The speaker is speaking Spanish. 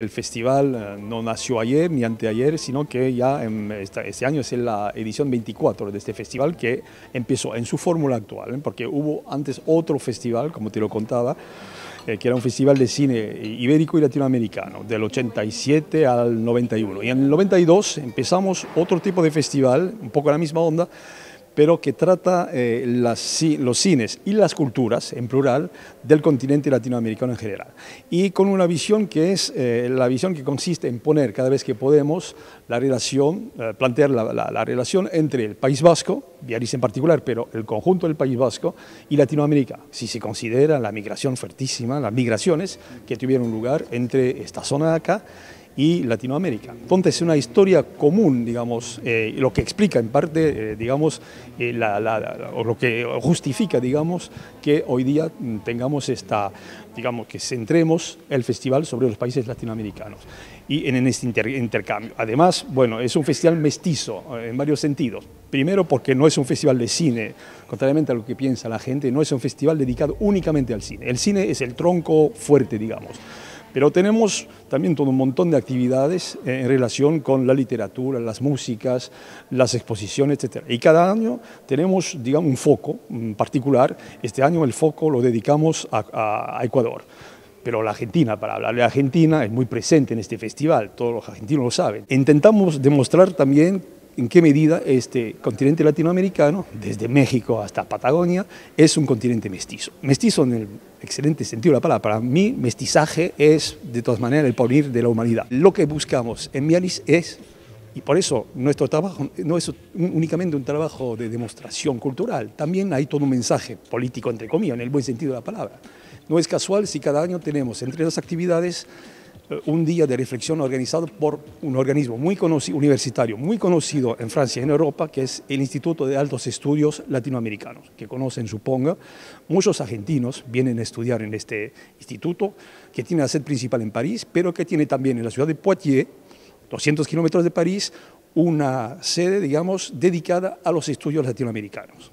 El festival eh, no nació ayer ni anteayer, sino que ya este año es la edición 24 de este festival que empezó en su fórmula actual, ¿eh? porque hubo antes otro festival, como te lo contaba, eh, que era un festival de cine ibérico y latinoamericano, del 87 al 91. Y en el 92 empezamos otro tipo de festival, un poco en la misma onda, pero que trata eh, las, los cines y las culturas, en plural, del continente latinoamericano en general. Y con una visión que es eh, la visión que consiste en poner cada vez que podemos la relación, eh, plantear la, la, relación entre el País Vasco, Biarritz en particular, pero el conjunto del País Vasco y Latinoamérica, si se considera la migración fuertísima, las migraciones que tuvieron lugar entre esta zona de acá y Latinoamérica. Entonces, una historia común, digamos, eh, lo que explica en parte, eh, digamos, eh, o lo que justifica, digamos, que hoy día mm, tengamos esta, digamos, que centremos el festival sobre los países latinoamericanos y en, este intercambio. Además, bueno, es un festival mestizo en varios sentidos. Primero, porque no es un festival de cine, contrariamente a lo que piensa la gente, no es un festival dedicado únicamente al cine. El cine es el tronco fuerte, digamos. Pero tenemos también todo un montón de actividades eh, en relación con la literatura, las músicas, las exposiciones, etc. Y cada año tenemos, digamos, un foco particular. Este año el foco lo dedicamos a, a Ecuador pero la Argentina, para hablar de Argentina, es muy presente en este festival, todos los argentinos lo saben. Intentamos demostrar también en qué medida este continente latinoamericano, desde México hasta Patagonia, es un continente mestizo. Mestizo en el excelente sentido de la palabra. Para mí, mestizaje es, de todas maneras, el porvenir de la humanidad. Lo que buscamos en Mialis es y por eso nuestro trabajo no es únicamente un trabajo de demostración cultural, también hay todo un mensaje político, entre comillas, en el buen sentido de la palabra. No es casual si cada año tenemos entre las actividades eh, un día de reflexión organizado por un organismo muy universitario, muy conocido en Francia y en Europa, que es el Instituto de Altos Estudios Latinoamericanos, que conocen, suponga. Muchos argentinos vienen a estudiar en este instituto, que tiene la sede principal en París, pero que tiene también en la ciudad de Poitiers, 200 kilómetros de París, una sede, digamos, dedicada a los estudios latinoamericanos.